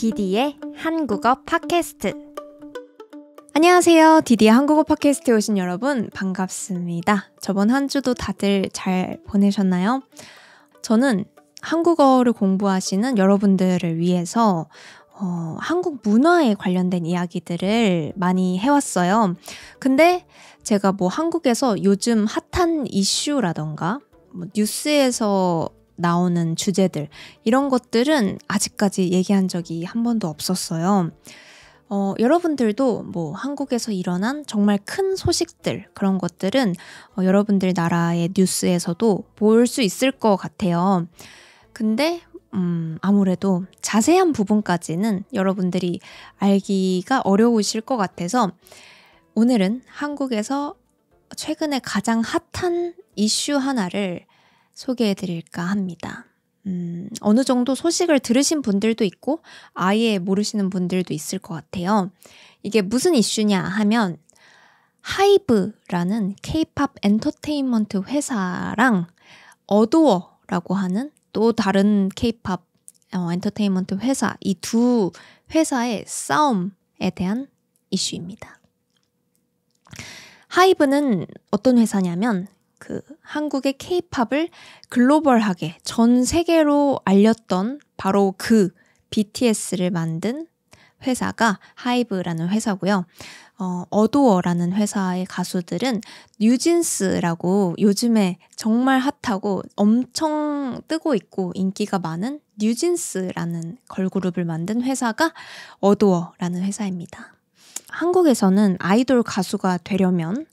디디의 한국어 팟캐스트. 안녕하세요. 디디의 한국어 팟캐스트에 오신 여러분, 반갑습니다. 저번 한 주도 다들 잘 보내셨나요? 저는 한국어를 공부하시는 여러분들을 위해서 어, 한국 문화에 관련된 이야기들을 많이 해왔어요. 근데 제가 뭐 한국에서 요즘 핫한 이슈라던가 뭐 뉴스에서 나오는 주제들 이런 것들은 아직까지 얘기한 적이 한 번도 없었어요. 어, 여러분들도 뭐 한국에서 일어난 정말 큰 소식들 그런 것들은 어, 여러분들 나라의 뉴스에서도 볼 수 있을 것 같아요. 근데 음, 아무래도 자세한 부분까지는 여러분들이 알기가 어려우실 것 같아서 오늘은 한국에서 최근에 가장 핫한 이슈 하나를 소개해 드릴까 합니다. 음, 어느 정도 소식을 들으신 분들도 있고 아예 모르시는 분들도 있을 것 같아요. 이게 무슨 이슈냐 하면 하이브라는 케이팝 엔터테인먼트 회사랑 어두워라고 하는 또 다른 케이팝 어, 엔터테인먼트 회사 이 두 회사의 싸움에 대한 이슈입니다. 하이브는 어떤 회사냐면 그 한국의 케이팝을 글로벌하게 전 세계로 알렸던 바로 그 BTS를 만든 회사가 하이브라는 회사고요. 어, 어도어라는 회사의 가수들은 뉴진스라고 요즘에 정말 핫하고 엄청 뜨고 있고 인기가 많은 뉴진스라는 걸그룹을 만든 회사가 어도어라는 회사입니다. 한국에서는 아이돌 가수가 되려면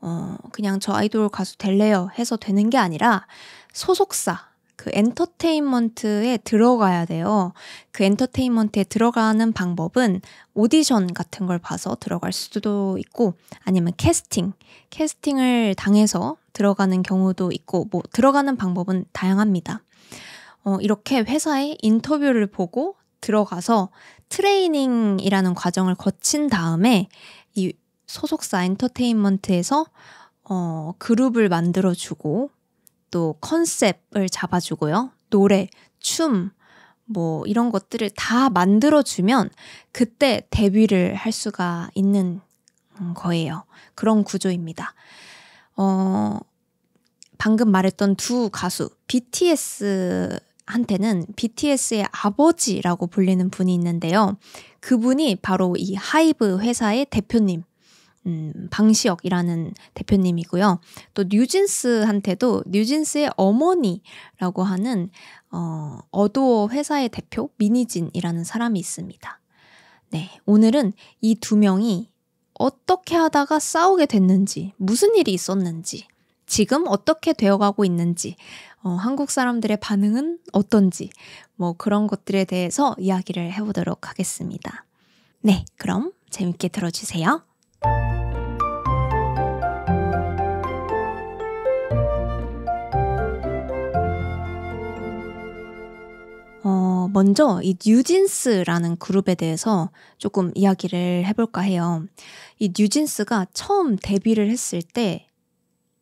어, 그냥 저 아이돌 가수 될래요 해서 되는 게 아니라 소속사, 그 엔터테인먼트에 들어가야 돼요. 그 엔터테인먼트에 들어가는 방법은 오디션 같은 걸 봐서 들어갈 수도 있고 아니면 캐스팅, 캐스팅을 당해서 들어가는 경우도 있고 뭐 들어가는 방법은 다양합니다. 어, 이렇게 회사에 인터뷰를 보고 들어가서 트레이닝이라는 과정을 거친 다음에 소속사 엔터테인먼트에서 어, 그룹을 만들어주고 또 컨셉을 잡아주고요. 노래, 춤, 뭐 이런 것들을 다 만들어주면 그때 데뷔를 할 수가 있는 음, 거예요. 그런 구조입니다. 어, 방금 말했던 두 가수, BTS 한테는 BTS의 아버지라고 불리는 분이 있는데요. 그분이 바로 이 하이브 회사의 대표님, 음, 방시혁이라는 대표님이고요. 또 뉴진스한테도 뉴진스의 어머니라고 하는 어, 어도어 회사의 대표 미니진이라는 사람이 있습니다. 네, 오늘은 이 두 명이 어떻게 하다가 싸우게 됐는지, 무슨 일이 있었는지, 지금 어떻게 되어가고 있는지, 어, 한국 사람들의 반응은 어떤지, 뭐 그런 것들에 대해서 이야기를 해보도록 하겠습니다. 네, 그럼 재밌게 들어주세요. 먼저 이 뉴진스라는 그룹에 대해서 조금 이야기를 해볼까 해요. 이 뉴진스가 처음 데뷔를 했을 때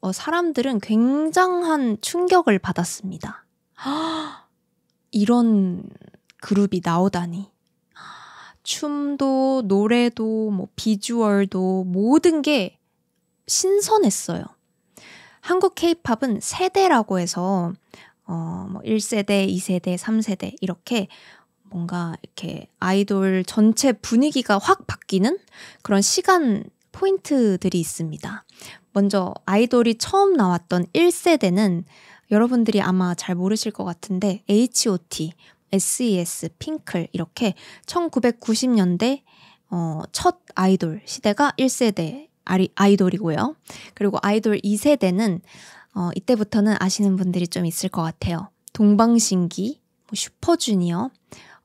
어, 사람들은 굉장한 충격을 받았습니다. 이런 그룹이 나오다니. 춤도 노래도 뭐 비주얼도 모든 게 신선했어요. 한국 케이팝은 세대라고 해서 어, 뭐 1세대, 2세대, 3세대 이렇게 뭔가 이렇게 아이돌 전체 분위기가 확 바뀌는 그런 시간 포인트들이 있습니다. 먼저 아이돌이 처음 나왔던 1세대는 여러분들이 아마 잘 모르실 것 같은데 H.O.T, S.E.S, 핑클 이렇게 1990년대 어, 첫 아이돌 시대가 1세대 아이돌이고요. 그리고 아이돌 2세대는 어, 이때부터는 아시는 분들이 좀 있을 것 같아요. 동방신기, 뭐 슈퍼주니어,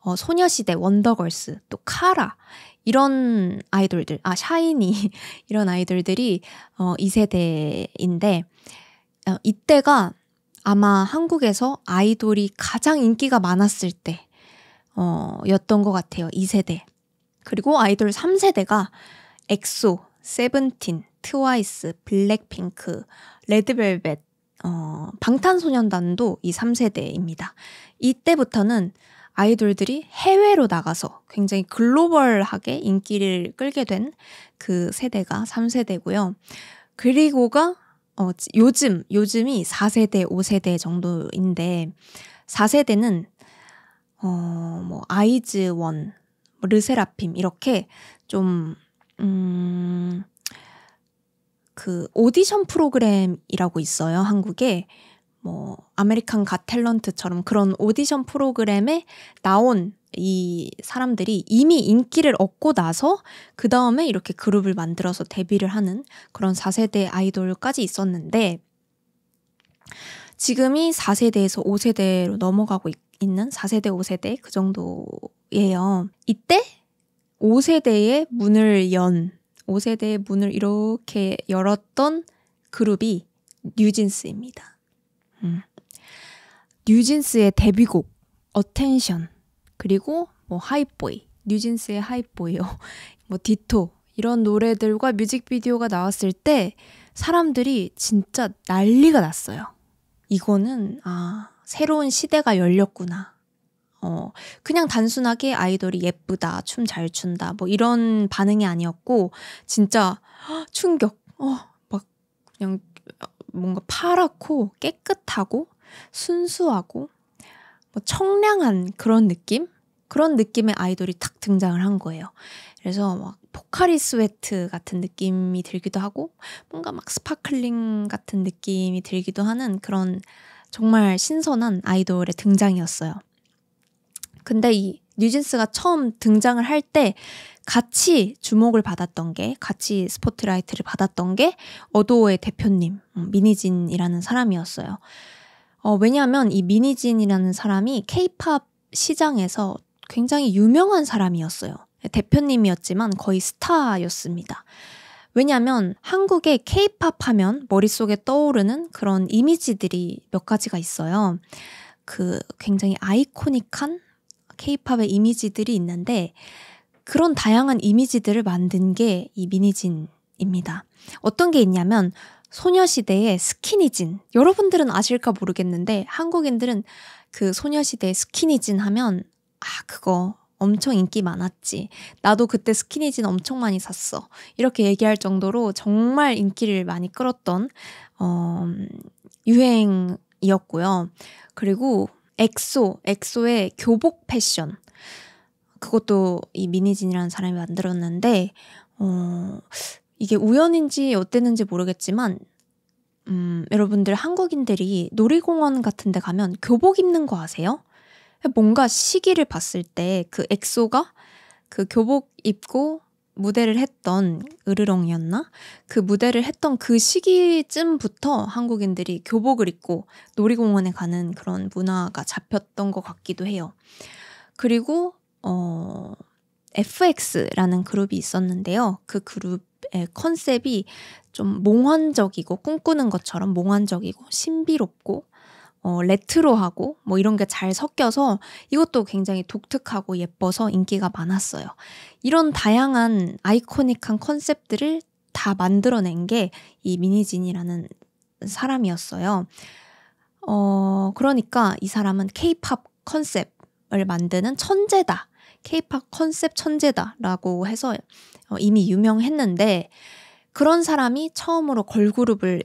어, 소녀시대, 원더걸스, 또 카라 이런 아이돌들, 아 샤이니 이런 아이돌들이 어, 2세대인데 어, 이때가 아마 한국에서 아이돌이 가장 인기가 많았을 때 어, 였던 것 같아요. 2세대. 그리고 아이돌 3세대가 엑소, 세븐틴, 트와이스, 블랙핑크, 레드벨벳, 어, 방탄소년단도 이 3세대입니다. 이때부터는 아이돌들이 해외로 나가서 굉장히 글로벌하게 인기를 끌게 된 그 세대가 3세대고요. 그리고가 어, 요즘, 요즘이 4세대, 5세대 정도인데, 4세대는, 어, 뭐, 아이즈원, 르세라핌, 이렇게 좀 음, 그 오디션 프로그램이라고 있어요, 한국에. 뭐, 아메리칸 가 탤런트처럼 그런 오디션 프로그램에 나온 이 사람들이 이미 인기를 얻고 나서 그 다음에 이렇게 그룹을 만들어서 데뷔를 하는 그런 4세대 아이돌까지 있었는데 지금이 4세대에서 5세대로 넘어가고 있, 는 4세대, 5세대 그 정도예요. 이때 5세대의 문을 연, 5세대의 문을 이렇게 열었던 그룹이 뉴진스입니다. 음. 뉴진스의 데뷔곡 어텐션 그리고 뭐 하이보이 뉴진스의 하이보이요 어, 뭐 디토 이런 노래들과 뮤직비디오가 나왔을 때 사람들이 진짜 난리가 났어요 이거는 아 새로운 시대가 열렸구나 어, 그냥 단순하게 아이돌이 예쁘다, 춤 잘 춘다, 뭐 이런 반응이 아니었고, 진짜 충격, 어, 막 그냥 뭔가 파랗고 깨끗하고 순수하고 뭐 청량한 그런 느낌? 그런 느낌의 아이돌이 탁 등장을 한 거예요. 그래서 막 포카리 스웨트 같은 느낌이 들기도 하고 뭔가 막 스파클링 같은 느낌이 들기도 하는 그런 정말 신선한 아이돌의 등장이었어요. 근데 이 뉴진스가 처음 등장을 할 때 같이 주목을 받았던 게, 같이 스포트라이트를 받았던 게 어도의 대표님, 음, 미니진이라는 사람이었어요. 어, 왜냐하면 이 미니진이라는 사람이 케이팝 시장에서 굉장히 유명한 사람이었어요. 대표님이었지만 거의 스타였습니다. 왜냐하면 한국의 케이팝 하면 머릿속에 떠오르는 그런 이미지들이 몇 가지가 있어요. 그 굉장히 아이코닉한 케이팝의 이미지들이 있는데 그런 다양한 이미지들을 만든 게 이 미니진입니다. 어떤 게 있냐면 소녀시대의 스키니진. 여러분들은 아실까 모르겠는데 한국인들은 그 소녀시대의 스키니진 하면 아, 그거 엄청 인기 많았지. 나도 그때 스키니진 엄청 많이 샀어. 이렇게 얘기할 정도로 정말 인기를 많이 끌었던, 어, 유행이었고요. 그리고 엑소, 엑소의 교복 패션. 그것도 이 미니진이라는 사람이 만들었는데, 어, 이게 우연인지 어땠는지 모르겠지만, 음, 여러분들 한국인들이 놀이공원 같은 데 가면 교복 입는 거 아세요? 뭔가 시기를 봤을 때 그 엑소가 그 교복 입고 무대를 했던 으르렁이었나? 그 무대를 했던 그 시기쯤부터 한국인들이 교복을 입고 놀이공원에 가는 그런 문화가 잡혔던 것 같기도 해요. 그리고 어 FX라는 그룹이 있었는데요. 그 그룹의 컨셉이 좀 몽환적이고 꿈꾸는 것처럼 몽환적이고 신비롭고 어, 레트로하고 뭐 이런 게 잘 섞여서 이것도 굉장히 독특하고 예뻐서 인기가 많았어요. 이런 다양한 아이코닉한 컨셉들을 다 만들어낸 게 이 미니진이라는 사람이었어요. 어, 그러니까 이 사람은 케이팝 컨셉을 만드는 천재다. 케이팝 컨셉 천재다라고 해서 어, 이미 유명했는데 그런 사람이 처음으로 걸그룹을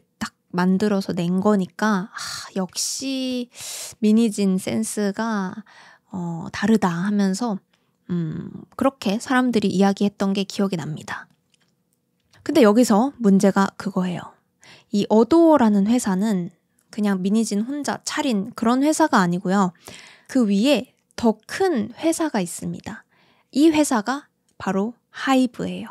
만들어서 낸 거니까 아, 역시 미니진 센스가 어, 다르다 하면서 음, 그렇게 사람들이 이야기했던 게 기억이 납니다. 근데 여기서 문제가 그거예요. 이 어도어라는 회사는 그냥 미니진 혼자 차린 그런 회사가 아니고요. 그 위에 더 큰 회사가 있습니다. 이 회사가 바로 하이브예요.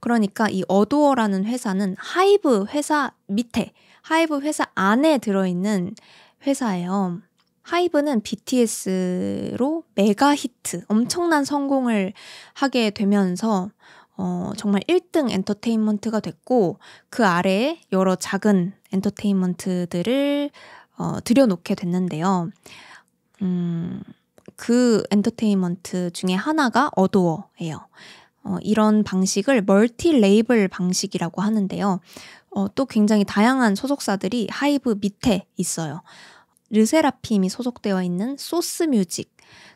그러니까 이어두어라는 회사는 하이브 회사 밑에, 하이브 회사 안에 들어있는 회사예요. 하이브는 BTS로 메가 히트, 엄청난 성공을 하게 되면서 어, 정말 1등 엔터테인먼트가 됐고 그 아래에 여러 작은 엔터테인먼트들을 어, 들여놓게 됐는데요. 음, 그 엔터테인먼트 중에 하나가 어두워예요 어, 이런 방식을 멀티 레이블 방식이라고 하는데요. 어, 또 굉장히 다양한 소속사들이 하이브 밑에 있어요. 르세라핌이 소속되어 있는 소스 뮤직,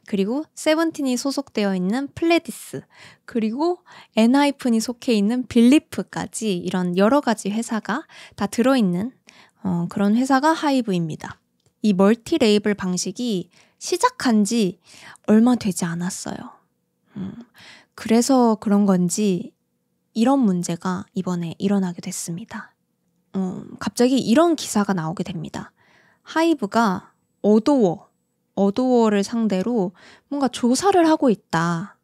그리고 세븐틴이 소속되어 있는 플레디스, 그리고 엔하이픈이 속해 있는 빌리프까지 이런 여러 가지 회사가 다 들어있는 어, 그런 회사가 하이브입니다. 이 멀티 레이블 방식이 시작한 지 얼마 되지 않았어요. 음, 그래서 그런 건지 이런 문제가 이번에 일어나게 됐습니다. 음, 갑자기 이런 기사가 나오게 됩니다. 하이브가 어두워, 어두워를 상대로 뭔가 조사를 하고 있다.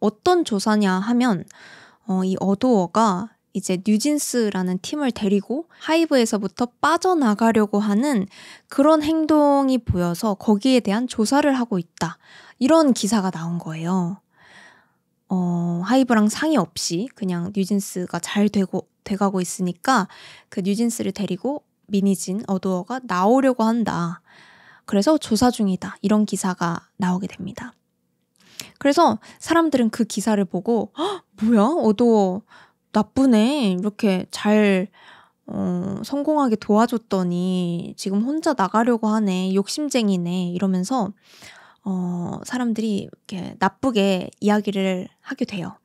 어떤 조사냐 하면 어, 이 어두워가 이제 뉴진스라는 팀을 데리고 하이브에서부터 빠져나가려고 하는 그런 행동이 보여서 거기에 대한 조사를 하고 있다. 이런 기사가 나온 거예요. 어, 하이브랑 상의 없이 그냥 뉴진스가 잘 되고 돼가고 있으니까 그 뉴진스를 데리고 미니진 어도어가 나오려고 한다. 그래서 조사 중이다. 이런 기사가 나오게 됩니다. 그래서 사람들은 그 기사를 보고 뭐야 어도어 나쁘네 이렇게 잘 어, 성공하게 도와줬더니 지금 혼자 나가려고 하네 욕심쟁이네 이러면서 어, 사람들이 이렇게 나쁘게 이야기를 하게 돼요.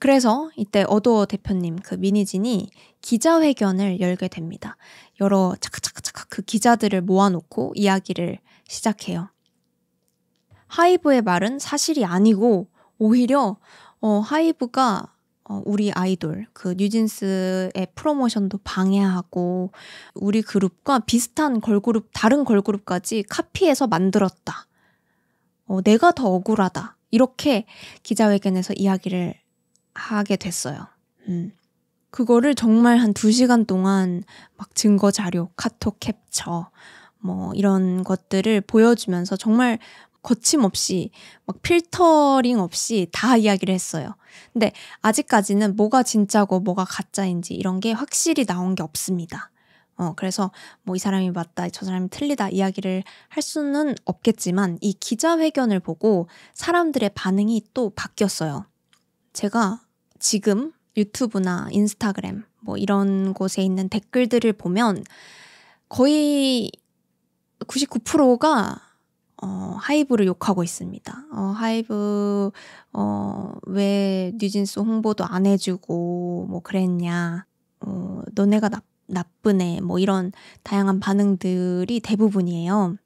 그래서 이때 어도어 대표님 그 미니진이 기자회견을 열게 됩니다. 여러 차크차크차크 그 기자들을 모아놓고 이야기를 시작해요. 하이브의 말은 사실이 아니고 오히려 어, 하이브가 어, 우리 아이돌 그 뉴진스의 프로모션도 방해하고 우리 그룹과 비슷한 걸그룹 다른 걸그룹까지 카피해서 만들었다. 어, 내가 더 억울하다. 이렇게 기자회견에서 이야기를 하게 됐어요. 음. 그거를 정말 한 두 시간 동안 막 증거 자료, 카톡 캡처, 뭐 이런 것들을 보여주면서 정말 거침없이 막 필터링 없이 다 이야기를 했어요. 근데 아직까지는 뭐가 진짜고 뭐가 가짜인지 이런 게 확실히 나온 게 없습니다. 어, 그래서 뭐 이 사람이 맞다, 저 사람이 틀리다 이야기를 할 수는 없겠지만 이 기자회견을 보고 사람들의 반응이 또 바뀌었어요. 제가 지금 유튜브나 인스타그램 뭐 이런 곳에 있는 댓글들을 보면 거의 99%가 어, 하이브를 욕하고 있습니다. 어, 하이브, 어, 왜 뉴진스 홍보도 안 해주고, 뭐 그랬냐. 어, 너네가 나빠. 나쁜 애, 뭐 이런 다양한 반응들이 대부분이에요.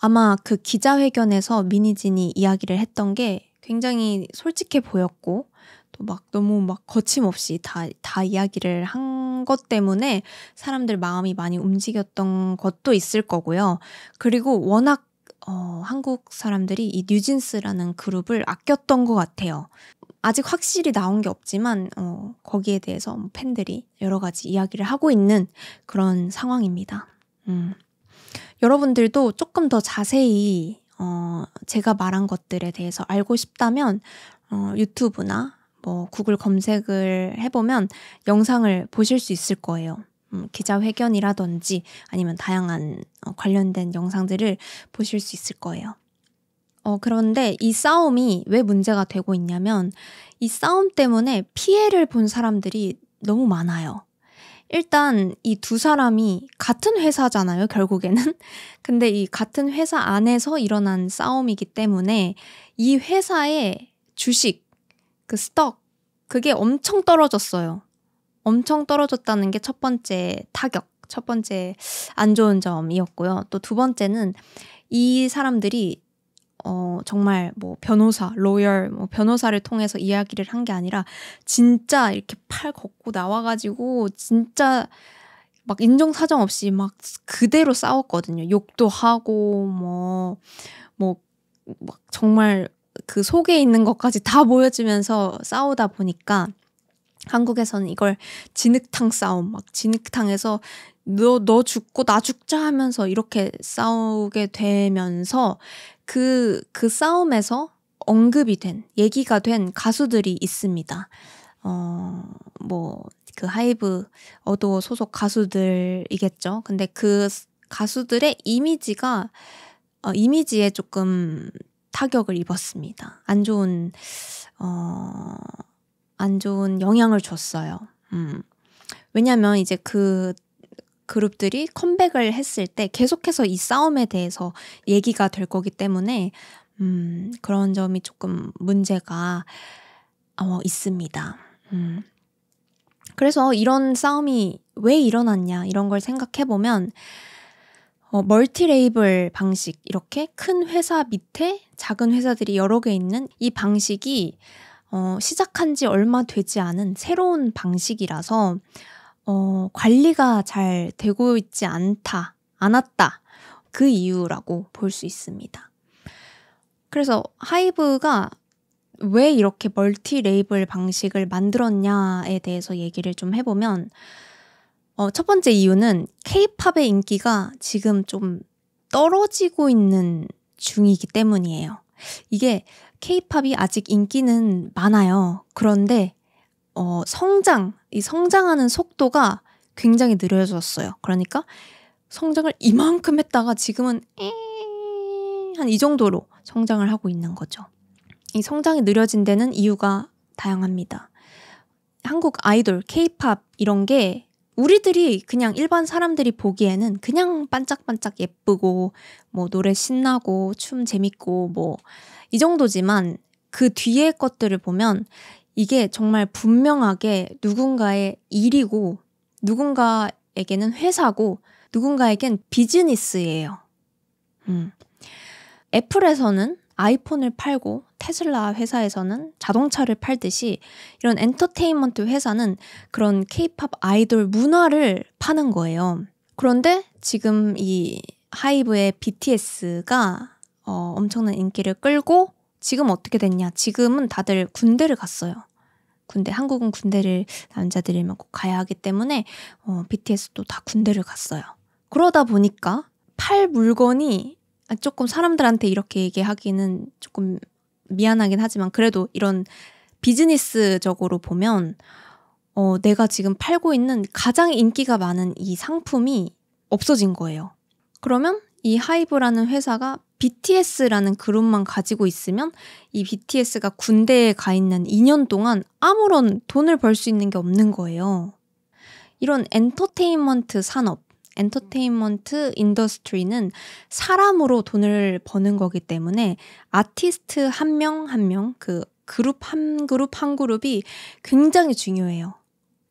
아마 그 기자회견에서 미니진이 이야기를 했던 게 굉장히 솔직해 보였고, 또 막 너무 막 거침없이 다, 다 이야기를 한 것 때문에 사람들 마음이 많이 움직였던 것도 있을 거고요. 그리고 워낙 어, 한국 사람들이 이 뉴진스라는 그룹을 아꼈던 것 같아요. 아직 확실히 나온 게 없지만 어, 거기에 대해서 뭐 팬들이 여러 가지 이야기를 하고 있는 그런 상황입니다. 음. 여러분들도 조금 더 자세히 어, 제가 말한 것들에 대해서 알고 싶다면 어, 유튜브나 뭐 구글 검색을 해보면 영상을 보실 수 있을 거예요. 음, 기자회견이라든지 아니면 다양한 어, 관련된 영상들을 보실 수 있을 거예요. 어, 그런데 이 싸움이 왜 문제가 되고 있냐면 이 싸움 때문에 피해를 본 사람들이 너무 많아요. 일단 이 두 사람이 같은 회사잖아요, 결국에는. 근데 이 같은 회사 안에서 일어난 싸움이기 때문에 이 회사의 주식, 그 스톡, 그게 엄청 떨어졌어요. 엄청 떨어졌다는 게 첫 번째 타격, 첫 번째 안 좋은 점이었고요. 또 두 번째는 이 사람들이 어, 정말 뭐 변호사, 로열, 뭐 변호사를 통해서 이야기를 한 게 아니라 진짜 이렇게 팔 걷고 나와가지고 진짜 막 인정사정 없이 막 그대로 싸웠거든요. 욕도 하고 뭐, 뭐, 막 정말 그 속에 있는 것까지 다 보여주면서 싸우다 보니까 한국에서는 이걸 진흙탕 싸움, 막 진흙탕에서 너, 너 죽고 나 죽자 하면서 이렇게 싸우게 되면서 그, 그 싸움에서 언급이 된, 얘기가 된 가수들이 있습니다. 어, 뭐, 그 하이브 어도어 소속 가수들이겠죠. 근데 그 가수들의 이미지가, 어, 이미지에 조금 타격을 입었습니다. 안 좋은, 어, 안 좋은 영향을 줬어요. 음. 왜냐면 이제 그 그룹들이 컴백을 했을 때 계속해서 이 싸움에 대해서 얘기가 될 거기 때문에 음, 그런 점이 조금 문제가 어, 있습니다. 음. 그래서 이런 싸움이 왜 일어났냐 이런 걸 생각해 보면 어, 멀티 레이블 방식 이렇게 큰 회사 밑에 작은 회사들이 여러 개 있는 이 방식이 어, 시작한 지 얼마 되지 않은 새로운 방식이라서 어, 관리가 잘 되고 있지 않다, 않았다. 그 이유라고 볼 수 있습니다. 그래서 하이브가 왜 이렇게 멀티 레이블 방식을 만들었냐에 대해서 얘기를 좀 해보면, 어, 첫 번째 이유는 케이팝의 인기가 지금 좀 떨어지고 있는 중이기 때문이에요. 이게 케이팝이 아직 인기는 많아요. 그런데 어, 성장, 이 성장하는 속도가 굉장히 느려졌어요. 그러니까 성장을 이만큼 했다가 지금은 한 이 정도로 성장을 하고 있는 거죠. 이 성장이 느려진 데는 이유가 다양합니다. 한국 아이돌, 케이팝 이런 게 우리들이 그냥 일반 사람들이 보기에는 그냥 반짝반짝 예쁘고 뭐 노래 신나고 춤 재밌고 뭐 이 정도지만 그 뒤에 것들을 보면 이게 정말 분명하게 누군가의 일이고 누군가에게는 회사고 누군가에겐 비즈니스예요. 음. 애플에서는 아이폰을 팔고 테슬라 회사에서는 자동차를 팔듯이 이런 엔터테인먼트 회사는 그런 케이팝 아이돌 문화를 파는 거예요. 그런데 지금 이 하이브의 BTS가 어, 엄청난 인기를 끌고 지금 어떻게 됐냐? 지금은 다들 군대를 갔어요. 군대 한국은 군대를 남자들이면 꼭 가야 하기 때문에 어, BTS도 다 군대를 갔어요. 그러다 보니까 팔 물건이 조금 사람들한테 이렇게 얘기하기는 조금 미안하긴 하지만 그래도 이런 비즈니스적으로 보면 어, 내가 지금 팔고 있는 가장 인기가 많은 이 상품이 없어진 거예요. 그러면 이 하이브라는 회사가 BTS라는 그룹만 가지고 있으면 이 BTS가 군대에 가 있는 2년 동안 아무런 돈을 벌 수 있는 게 없는 거예요. 이런 엔터테인먼트 산업, 엔터테인먼트 인더스트리는 사람으로 돈을 버는 거기 때문에 아티스트 한 명 한 명, 그 그룹 한 그룹 한 그룹이 굉장히 중요해요.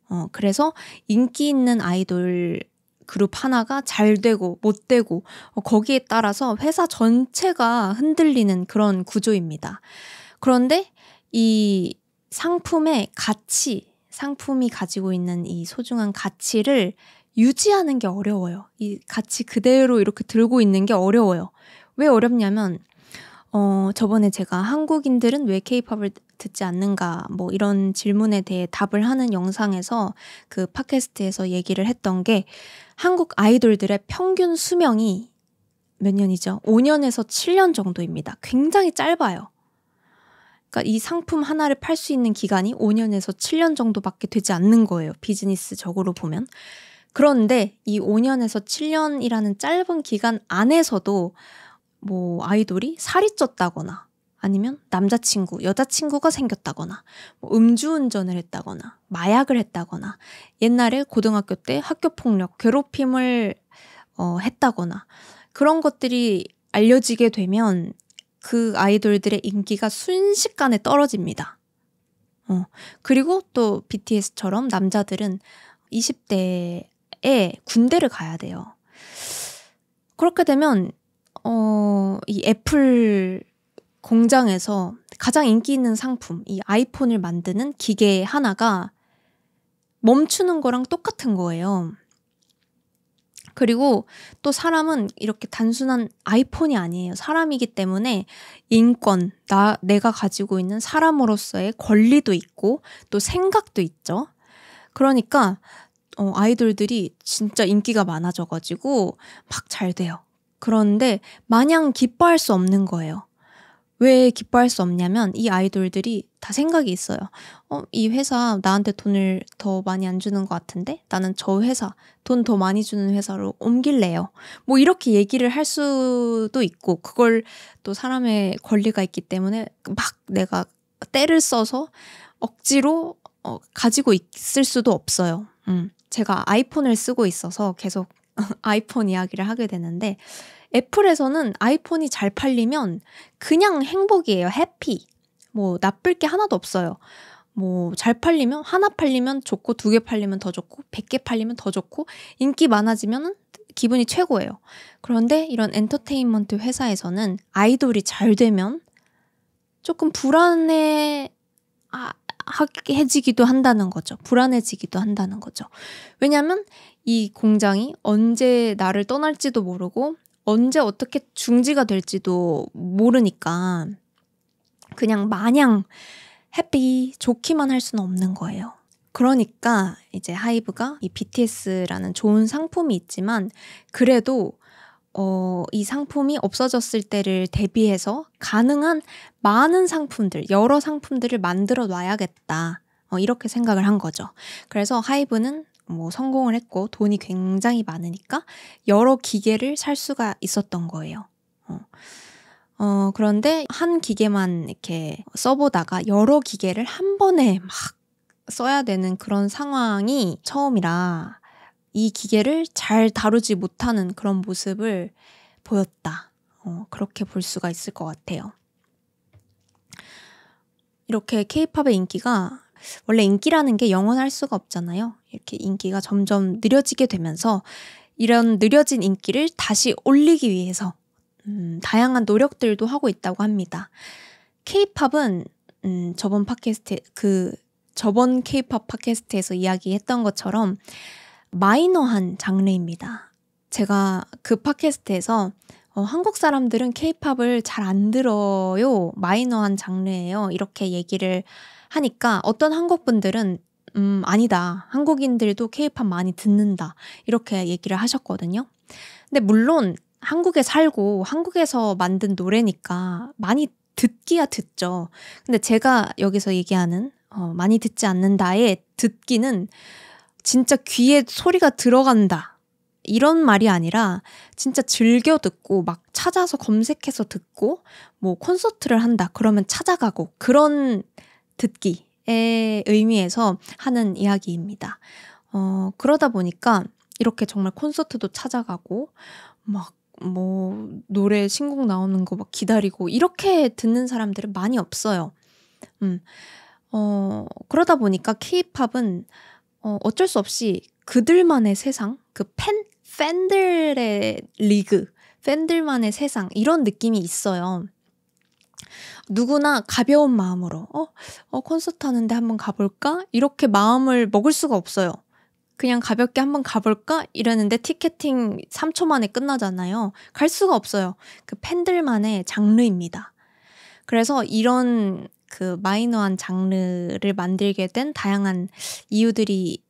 어, 그래서 인기 있는 아이돌 그룹 하나가 잘 되고 못 되고 어, 거기에 따라서 회사 전체가 흔들리는 그런 구조입니다. 그런데 이 상품의 가치, 상품이 가지고 있는 이 소중한 가치를 유지하는 게 어려워요. 이 가치 그대로 이렇게 들고 있는 게 어려워요. 왜 어렵냐면, 어, 저번에 제가 한국인들은 왜 케이팝을 듣지 않는가, 뭐 이런 질문에 대해 답을 하는 영상에서 그 팟캐스트에서 얘기를 했던 게, 한국 아이돌들의 평균 수명이 몇 년이죠? 5년에서 7년 정도입니다. 굉장히 짧아요. 그러니까 이 상품 하나를 팔 수 있는 기간이 5년에서 7년 정도밖에 되지 않는 거예요. 비즈니스적으로 보면. 그런데 이 5년에서 7년이라는 짧은 기간 안에서도 뭐 아이돌이 살이 쪘다거나 아니면 남자친구, 여자친구가 생겼다거나, 뭐 음주운전을 했다거나, 마약을 했다거나, 옛날에 고등학교 때 학교폭력, 괴롭힘을 어, 했다거나, 그런 것들이 알려지게 되면 그 아이돌들의 인기가 순식간에 떨어집니다. 어, 그리고 또 BTS처럼 남자들은 20대에 군대를 가야 돼요. 그렇게 되면, 어, 이 애플 공장에서 가장 인기 있는 상품, 이 아이폰을 만드는 기계 하나가 멈추는 거랑 똑같은 거예요. 그리고 또 사람은 이렇게 단순한 아이폰이 아니에요. 사람이기 때문에 인권, 나, 내가 가지고 있는 사람으로서의 권리도 있고 또 생각도 있죠. 그러니까 어, 아이돌들이 진짜 인기가 많아져가지고 막 잘 돼요. 그런데 마냥 기뻐할 수 없는 거예요. 왜 기뻐할 수 없냐면 이 아이돌들이 다 생각이 있어요. 어, 이 회사 나한테 돈을 더 많이 안 주는 것 같은데 나는 저 회사 돈 더 많이 주는 회사로 옮길래요. 뭐 이렇게 얘기를 할 수도 있고 그걸 또 사람의 권리가 있기 때문에 막 내가 때를 써서 억지로 어, 가지고 있을 수도 없어요. 음, 제가 아이폰을 쓰고 있어서 계속 아이폰 이야기를 하게 되는데 애플에서는 아이폰이 잘 팔리면 그냥 행복이에요. 해피. 뭐 나쁠 게 하나도 없어요. 뭐 잘 팔리면 하나 팔리면 좋고 두 개 팔리면 더 좋고 1 0 0개 팔리면 더 좋고 인기 많아지면 기분이 최고예요. 그런데 이런 엔터테인먼트 회사에서는 아이돌이 잘 되면 조금 불안해 아, 해지기도 한다는 거죠. 불안해지기도 한다는 거죠. 왜냐하면 이 공장이 언제 나를 떠날지도 모르고 언제 어떻게 중지가 될지도 모르니까 그냥 마냥 해피 좋기만 할 수는 없는 거예요. 그러니까 이제 하이브가 이 BTS라는 좋은 상품이 있지만 그래도 어, 이 상품이 없어졌을 때를 대비해서 가능한 많은 상품들, 여러 상품들을 만들어 놔야겠다. 어, 이렇게 생각을 한 거죠. 그래서 하이브는 뭐 성공을 했고 돈이 굉장히 많으니까 여러 기계를 살 수가 있었던 거예요. 어. 어, 그런데 한 기계만 이렇게 써보다가 여러 기계를 한 번에 막 써야 되는 그런 상황이 처음이라 이 기계를 잘 다루지 못하는 그런 모습을 보였다. 어, 그렇게 볼 수가 있을 것 같아요. 이렇게 케이팝의 인기가 원래 인기라는 게 영원할 수가 없잖아요. 이렇게 인기가 점점 느려지게 되면서 이런 느려진 인기를 다시 올리기 위해서 음, 다양한 노력들도 하고 있다고 합니다. 케이팝은 음, 저번 팟캐스트 그 저번 케이팝 팟캐스트에서 이야기했던 것처럼 마이너한 장르입니다. 제가 그 팟캐스트에서 어, 한국 사람들은 케이팝을 잘 안 들어요. 마이너한 장르예요. 이렇게 얘기를 하니까 어떤 한국 분들은 음, 아니다. 한국인들도 케이팝 많이 듣는다. 이렇게 얘기를 하셨거든요. 근데 물론 한국에 살고 한국에서 만든 노래니까 많이 듣기야 듣죠. 근데 제가 여기서 얘기하는 어, 많이 듣지 않는다의 듣기는 진짜 귀에 소리가 들어간다. 이런 말이 아니라 진짜 즐겨 듣고 막 찾아서 검색해서 듣고 뭐 콘서트를 한다 그러면 찾아가고 그런 듣기의 의미에서 하는 이야기입니다. 어, 그러다 보니까 이렇게 정말 콘서트도 찾아가고, 막, 뭐, 노래 신곡 나오는 거 막 기다리고, 이렇게 듣는 사람들은 많이 없어요. 음, 어, 그러다 보니까 케이팝은 어, 어쩔 수 없이 그들만의 세상, 그 팬, 팬들의 리그, 팬들만의 세상, 이런 느낌이 있어요. 누구나 가벼운 마음으로 어, 어 콘서트 하는데 한번 가볼까 이렇게 마음을 먹을 수가 없어요. 그냥 가볍게 한번 가볼까 이러는데 티켓팅 3초 만에 끝나잖아요. 갈 수가 없어요. 그 팬들만의 장르입니다. 그래서 이런 그 마이너한 장르를 만들게 된 다양한 이유들이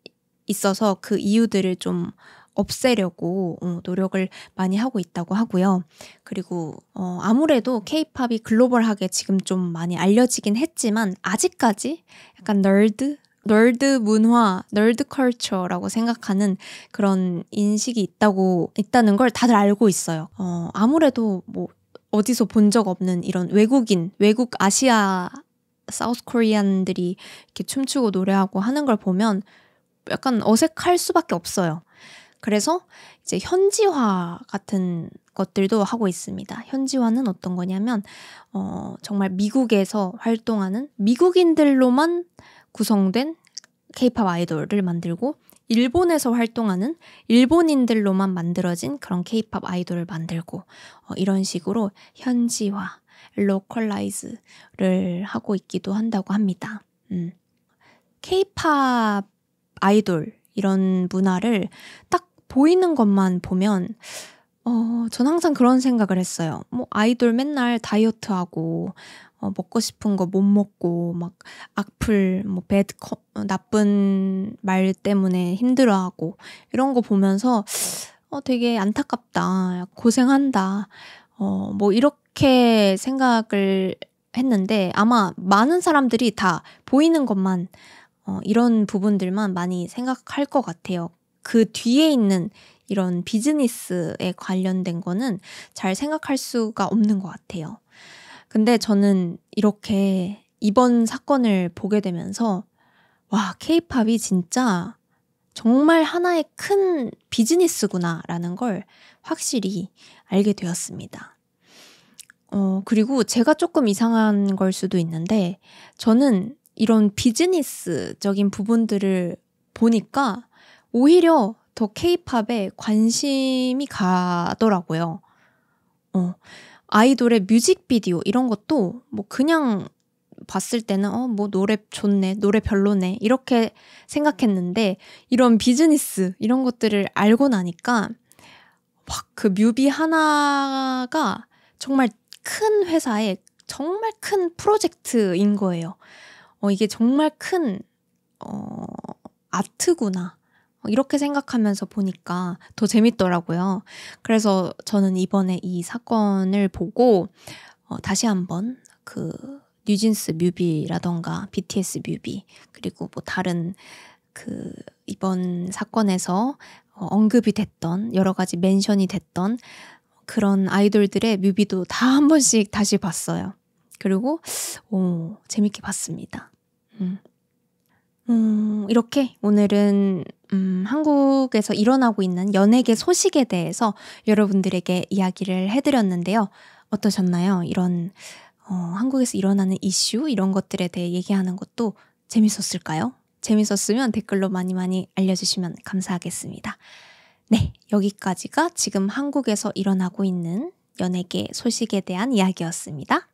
있어서 그 이유들을 좀 없애려고 어, 노력을 많이 하고 있다고 하고요. 그리고 어, 아무래도 케이팝이 글로벌하게 지금 좀 많이 알려지긴 했지만 아직까지 약간 널드 널드 문화, 널드 컬처라고 생각하는 그런 인식이 있다고 있다는 걸 다들 알고 있어요. 어, 아무래도 뭐 어디서 본 적 없는 이런 외국인, 외국 아시아 사우스 코리안들이 이렇게 춤추고 노래하고 하는 걸 보면 약간 어색할 수밖에 없어요. 그래서 이제 현지화 같은 것들도 하고 있습니다. 현지화는 어떤 거냐면 어, 정말 미국에서 활동하는 미국인들로만 구성된 케이팝 아이돌을 만들고 일본에서 활동하는 일본인들로만 만들어진 그런 케이팝 아이돌을 만들고 어, 이런 식으로 현지화, 로컬라이즈를 하고 있기도 한다고 합니다. 케이팝 음. 아이돌 이런 문화를 딱 보이는 것만 보면 어, 전 항상 그런 생각을 했어요. 뭐 아이돌 맨날 다이어트하고 어, 먹고 싶은 거 못 먹고 막 악플 뭐 배드 커, 나쁜 말 때문에 힘들어하고 이런 거 보면서 어 되게 안타깝다. 고생한다. 어뭐 이렇게 생각을 했는데 아마 많은 사람들이 다 보이는 것만 어, 이런 부분들만 많이 생각할 것 같아요. 그 뒤에 있는 이런 비즈니스에 관련된 거는 잘 생각할 수가 없는 것 같아요. 근데 저는 이렇게 이번 사건을 보게 되면서 와, 케이팝이 진짜 정말 하나의 큰 비즈니스구나라는 걸 확실히 알게 되었습니다. 어, 그리고 제가 조금 이상한 걸 수도 있는데 저는 이런 비즈니스적인 부분들을 보니까 오히려 더 케이팝에 관심이 가더라고요. 어, 아이돌의 뮤직비디오 이런 것도 뭐 그냥 봤을 때는 어, 뭐 노래 좋네, 노래 별로네 이렇게 생각했는데 이런 비즈니스 이런 것들을 알고 나니까 막그 뮤비 하나가 정말 큰 회사의 정말 큰 프로젝트인 거예요. 어, 이게 정말 큰 어, 아트구나. 어, 이렇게 생각하면서 보니까 더 재밌더라고요. 그래서 저는 이번에 이 사건을 보고 어, 다시 한번 그 뉴진스 뮤비라던가 BTS 뮤비 그리고 뭐 다른 그 이번 사건에서 어, 언급이 됐던 여러 가지 멘션이 됐던 그런 아이돌들의 뮤비도 다 한 번씩 다시 봤어요. 그리고 오, 재밌게 봤습니다. 음. 음, 이렇게 오늘은 음, 한국에서 일어나고 있는 연예계 소식에 대해서 여러분들에게 이야기를 해드렸는데요. 어떠셨나요? 이런 어, 한국에서 일어나는 이슈 이런 것들에 대해 얘기하는 것도 재밌었을까요? 재밌었으면 댓글로 많이 많이 알려주시면 감사하겠습니다. 네, 여기까지가 지금 한국에서 일어나고 있는 연예계 소식에 대한 이야기였습니다.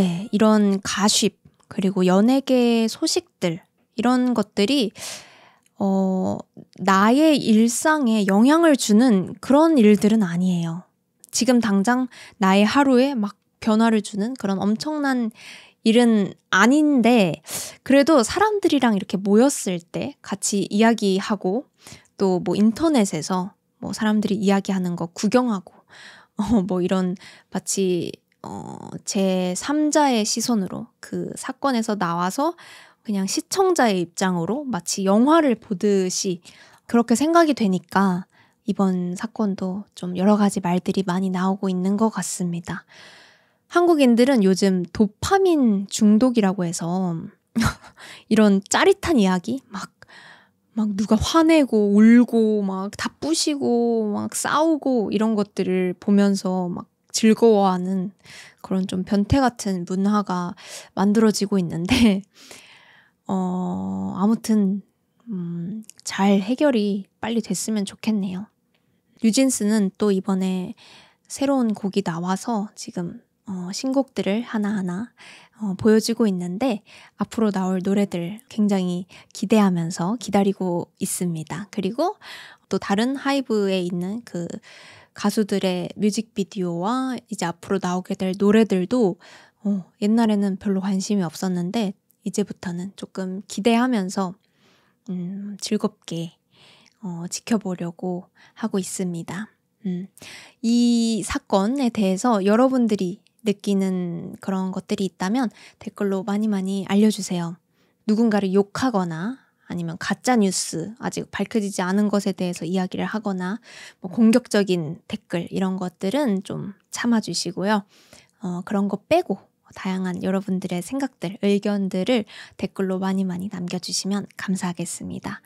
네, 이런 가십 그리고 연예계 소식들 이런 것들이 어, 나의 일상에 영향을 주는 그런 일들은 아니에요. 지금 당장 나의 하루에 막 변화를 주는 그런 엄청난 일은 아닌데, 그래도 사람들이랑 이렇게 모였을 때 같이 이야기하고, 또 뭐 인터넷에서 뭐 사람들이 이야기하는 거 구경하고, 어, 뭐 이런 마치 어, 제 3자의 시선으로 그 사건에서 나와서 그냥 시청자의 입장으로 마치 영화를 보듯이 그렇게 생각이 되니까 이번 사건도 좀 여러 가지 말들이 많이 나오고 있는 것 같습니다. 한국인들은 요즘 도파민 중독이라고 해서 이런 짜릿한 이야기 막, 막 누가 화내고 울고 막 다 부시고 막 싸우고 이런 것들을 보면서 막 즐거워하는 그런 좀 변태 같은 문화가 만들어지고 있는데, 어, 아무튼, 음, 잘 해결이 빨리 됐으면 좋겠네요. 뉴진스는 또 이번에 새로운 곡이 나와서 지금 어, 신곡들을 하나하나 어, 보여주고 있는데 앞으로 나올 노래들 굉장히 기대하면서 기다리고 있습니다. 그리고 또 다른 하이브에 있는 그 가수들의 뮤직비디오와 이제 앞으로 나오게 될 노래들도 어, 옛날에는 별로 관심이 없었는데 이제부터는 조금 기대하면서 음, 즐겁게 어, 지켜보려고 하고 있습니다. 음, 이 사건에 대해서 여러분들이 느끼는 그런 것들이 있다면 댓글로 많이 많이 알려주세요. 누군가를 욕하거나 아니면 가짜 뉴스 아직 밝혀지지 않은 것에 대해서 이야기를 하거나 뭐 공격적인 댓글 이런 것들은 좀 참아주시고요. 어, 그런 거 빼고 다양한 여러분들의 생각들, 의견들을 댓글로 많이 많이 남겨주시면 감사하겠습니다.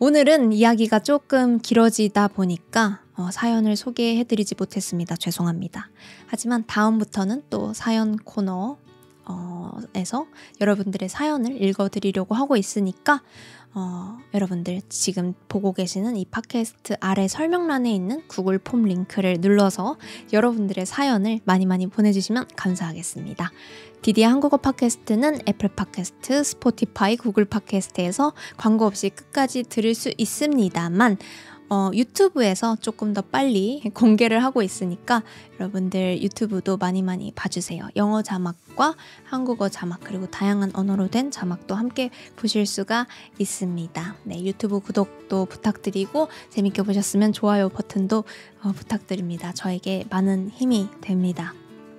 오늘은 이야기가 조금 길어지다 보니까 어, 사연을 소개해드리지 못했습니다. 죄송합니다. 하지만 다음부터는 또 사연 코너 에서 여러분들의 사연을 읽어드리려고 하고 있으니까 어, 여러분들 지금 보고 계시는 이 팟캐스트 아래 설명란에 있는 구글 폼 링크를 눌러서 여러분들의 사연을 많이 많이 보내주시면 감사하겠습니다. 디디 한국어 팟캐스트는 애플 팟캐스트, 스포티파이, 구글 팟캐스트에서 광고 없이 끝까지 들을 수 있습니다만 어, 유튜브에서 조금 더 빨리 공개를 하고 있으니까 여러분들 유튜브도 많이 많이 봐주세요. 영어 자막과 한국어 자막 그리고 다양한 언어로 된 자막도 함께 보실 수가 있습니다. 네, 유튜브 구독도 부탁드리고 재밌게 보셨으면 좋아요 버튼도 어, 부탁드립니다. 저에게 많은 힘이 됩니다.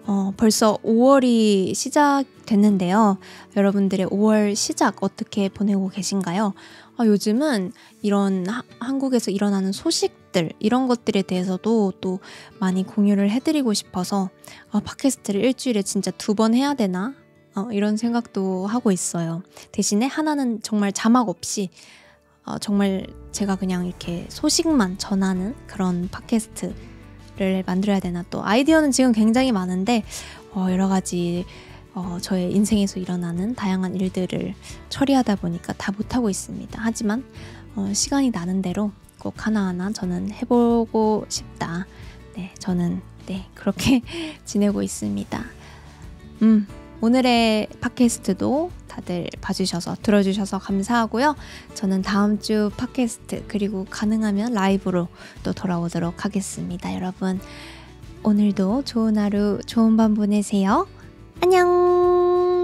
어, 벌써 5월이 시작됐는데요. 여러분들의 5월 시작 어떻게 보내고 계신가요? 아, 요즘은 이런 하, 한국에서 일어나는 소식들 이런 것들에 대해서도 또 많이 공유를 해드리고 싶어서 아, 팟캐스트를 일주일에 진짜 두 번 해야 되나 어, 이런 생각도 하고 있어요. 대신에 하나는 정말 자막 없이 어, 정말 제가 그냥 이렇게 소식만 전하는 그런 팟캐스트를 만들어야 되나 또 아이디어는 지금 굉장히 많은데 어, 여러 가지 어, 저의 인생에서 일어나는 다양한 일들을 처리하다 보니까 다 못하고 있습니다. 하지만 어, 시간이 나는 대로 꼭 하나하나 저는 해보고 싶다. 네, 저는 네, 그렇게 지내고 있습니다. 음, 오늘의 팟캐스트도 다들 봐주셔서 들어주셔서 감사하고요. 저는 다음 주 팟캐스트 그리고 가능하면 라이브로 또 돌아오도록 하겠습니다. 여러분 오늘도 좋은 하루 좋은 밤 보내세요. 안녕